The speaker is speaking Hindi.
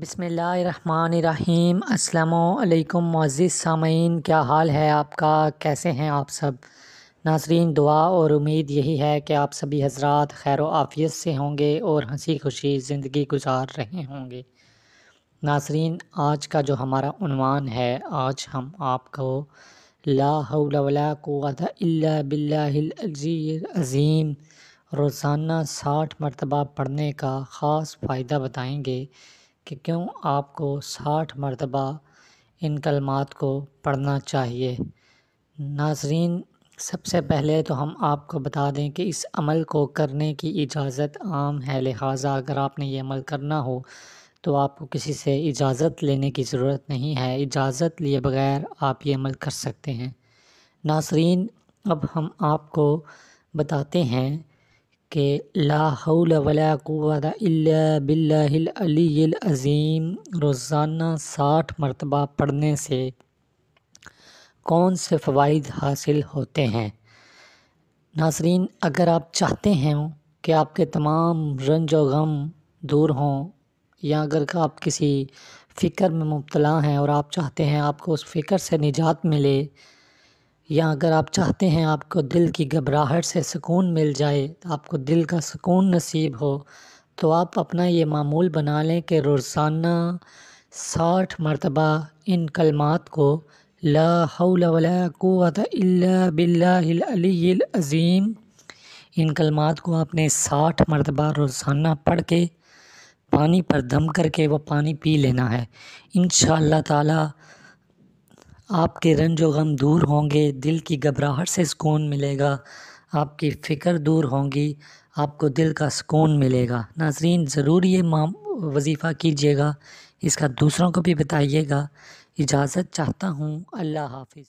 बिसमीम अल्लाम मोज़ सामीन क्या हाल है आपका कैसे हैं आप सब नासरीन दुआ और उम्मीद यही है कि आप सभी हजरात खैर आफियत से होंगे और हंसी खुशी ज़िंदगी गुजार रहे होंगे नासरीन आज का जो हमारा उनवान है आज हम आपको ला बिल्लाज़ीम अज़ीम रोज़ाना साठ मरतबा पढ़ने का ख़ास फ़ायदा बताएँगे कि क्यों आपको साठ मरतबा इन कलमात को पढ़ना चाहिए नाजरीन सबसे पहले तो हम आपको बता दें कि इस अमल को करने की इजाज़त आम है लिहाजा अगर आपने ये अमल करना हो तो आपको किसी से इजाज़त लेने की ज़रूरत नहीं है इजाज़त लिए बग़ैर आप ये अमल कर सकते हैं नासरीन अब हम आपको बताते हैं कि ला वला बिल्लाहिल अज़ीम रोज़ाना साठ मरतबा पढ़ने से कौन से फ़वाद हासिल होते हैं नासरीन अगर आप चाहते हैं कि आपके तमाम रंज व गम दूर हों या अगर आप किसी फ़िक्र में मुबतला हैं और आप चाहते हैं आपको उस फ़िक्र से निजात मिले या अगर आप चाहते हैं आपको दिल की घबराहट से सुकून मिल जाए आपको दिल का सुकून नसीब हो तो आप अपना ये मामूल बना लें कि रोज़ाना साठ मरतबा इन कलमात को लाउलाज़ीम इन कलमात को आपने साठ मरतबा रोज़ाना पढ़ के पानी पर दम करके वह पानी पी लेना है इन ताला आपके रंजो गम दूर होंगे दिल की घबराहट से सुकून मिलेगा आपकी फ़िक्र दूर होंगी आपको दिल का सुकून मिलेगा नाजरीन ज़रूर ये माम वजीफ़ा कीजिएगा इसका दूसरों को भी बताइएगा इजाज़त चाहता हूँ अल्लाह हाफिज़